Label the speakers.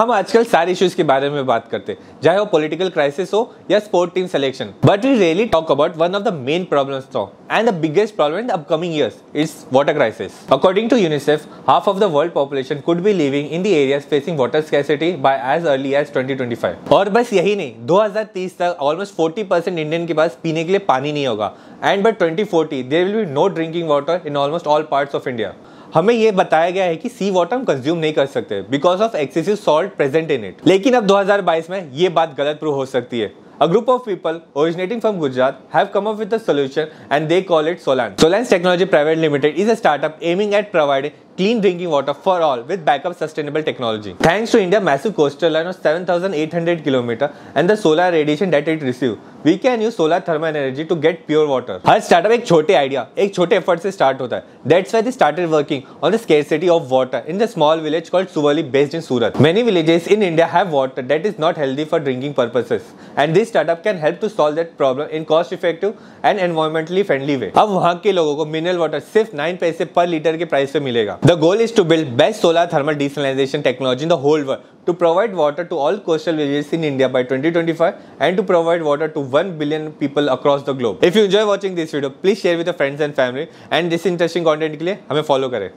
Speaker 1: हम आजकल सारे इश्यूज के बारे में बात करते हैं चाहे वो पॉलिटिकल क्राइसिस हो या sport team selection but we really talk about one of the main problems तो and the biggest problem in upcoming years is water crisis according to UNICEF half of the world population could be living in the areas facing water scarcity by as early as 2025 और बस यही नहीं 2030 तक almost 40 percent Indian के पास पीने के लिए पानी नहीं होगा and by 2040 there will be no drinking water in almost all parts of India हमें ये बताया गया है कि सी वाटर हम कंज्यूम नहीं कर सकते because of excessive salt present in it लेकिन अब 2022 में ये बात गलत प्रूव हो सकती है A group of people originating from Gujarat have come up with a solution and they call it Solans. Solans Technology Private Limited is a startup aiming at providing clean drinking water for all with backup sustainable technology. Thanks to India's massive coastal line of 7,800 km and the solar radiation that it receives, we can use solar thermal energy to get pure water. Our startup is a small idea, a small effort. Start hota hai. That's why they started working on the scarcity of water in the small village called Suvali based in Surat. Many villages in India have water that is not healthy for drinking purposes. And this startup can help to solve that problem in cost effective and environmentally friendly way. Now, the people of mineral water will get 9 paise per liter. Ke price pe milega. The goal is to build best solar thermal desalination technology in the whole world to provide water to all coastal villages in India by 2025 and to provide water to 1 billion people across the globe. If you enjoy watching this video, please share with your friends and family and this interesting content के लिए हमें follow करें